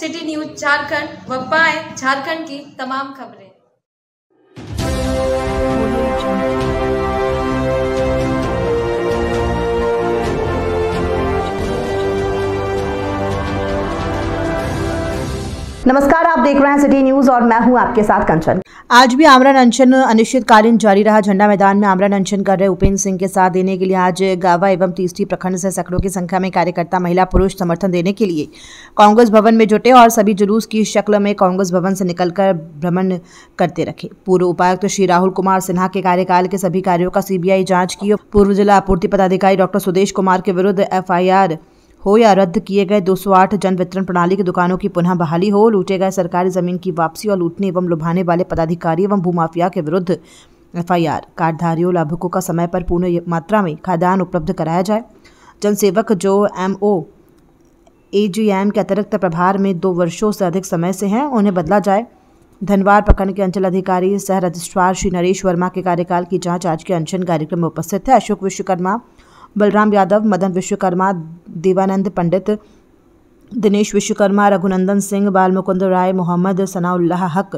city news Jharkhand व पाए झारखंड की तमाम खबरें नमस्कार आप देख रहे हैं सिटी न्यूज और मैं हूं आपके साथ कंचन आज भी आमरण अनशन अनिश्चितकालीन जारी रहा झंडा मैदान में आमरण अनशन कर रहे उपेंद्र सिंह के साथ देने के लिए आज गावा एवं तीसरी प्रखंड से सैकड़ों की संख्या में कार्यकर्ता महिला पुरुष समर्थन देने के लिए कांग्रेस भवन में जुटे और सभी जुलूस की शक्ल में कांग्रेस भवन से निकलकर भ्रमण करते रखे पूर्व उपायुक्त श्री राहुल कुमार सिन्हा के कार्यकाल के सभी कार्यो का सीबीआई जाँच की पूर्व जिला आपूर्ति पदाधिकारी डॉक्टर सुदेश कुमार के विरुद्ध एफ हो या रद्द किए गए 208 जन वितरण प्रणाली की दुकानों की पुनः बहाली हो लूटे गए सरकारी जमीन की वापसी और लूटने एवं लुभाने वाले पदाधिकारी एवं भूमाफिया के विरुद्ध एफआईआर कार्डधारियों लाभुकों का समय पर पूर्ण मात्रा में खाद्यान्न उपलब्ध कराया जाए जनसेवक जो एमओ एजीएम के अतिरिक्त प्रभार में दो वर्षों से अधिक समय से हैं उन्हें बदला जाए धनवार प्रखंड के अंचल अधिकारी सह रजिस्ट्रार श्री नरेश वर्मा के कार्यकाल की जांच आज के अनशन कार्यक्रम में उपस्थित थे अशोक विश्वकर्मा बलराम यादव मदन विश्वकर्मा देवानंद पंडित दिनेश विश्वकर्मा रघुनंदन सिंह बालमुकुंद राय मोहम्मद सनाउल्लाह हक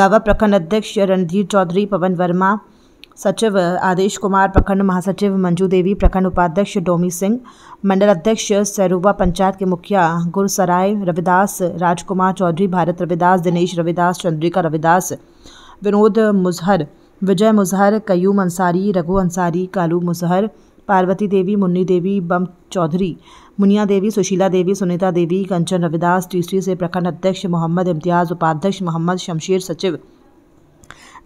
गावा प्रखंड अध्यक्ष रणधीर चौधरी पवन वर्मा सचिव आदेश कुमार प्रखंड महासचिव मंजू देवी प्रखंड उपाध्यक्ष डोमी सिंह मंडल अध्यक्ष सैरूबा पंचायत के मुखिया गुरसराय रविदास राजकुमार चौधरी भारत रविदास दिनेश रविदास चंद्रिका रविदास विनोद मुजहर विजय मुजहर कयूम अंसारी रघु अंसारी कालू मुजहर पार्वती देवी मुन्नी देवी बम चौधरी मुनिया देवी सुशीला देवी सुनीता देवी कंचन रविदास टीसी से प्रखंड अध्यक्ष मोहम्मद इम्तियाज़ उपाध्यक्ष मोहम्मद शमशेर सचिव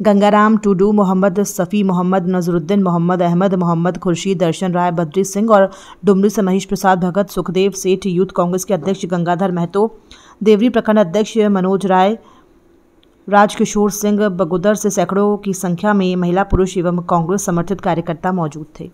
गंगाराम टूडू मोहम्मद सफ़ी मोहम्मद नजरुद्दीन मोहम्मद अहमद मोहम्मद खुर्शीद दर्शन राय बद्री सिंह और डुमरी से महेश प्रसाद भगत सुखदेव सेठ यूथ कांग्रेस के अध्यक्ष गंगाधर महतो देवरी प्रखंड अध्यक्ष मनोज राय राजकिशोर सिंह बगोदर से सैकड़ों की संख्या में महिला पुरुष एवं कांग्रेस समर्थित कार्यकर्ता मौजूद थे